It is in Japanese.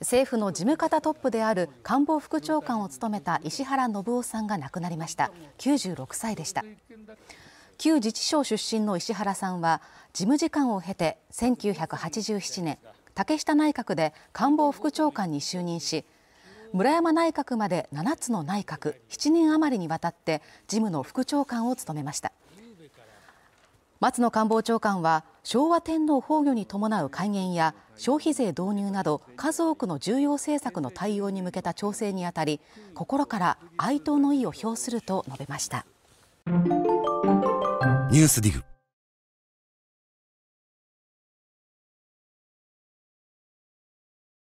政府の事務方トップである官房副長官を務めた石原信夫さんが亡くなりました96歳でした旧自治省出身の石原さんは事務次官を経て1987年竹下内閣で官房副長官に就任し村山内閣まで7つの内閣7年余りにわたって事務の副長官を務めました松野官房長官は昭和天皇崩御に伴う改元や消費税導入など数多くの重要政策の対応に向けた調整にあたり心から哀悼の意を表すると述べました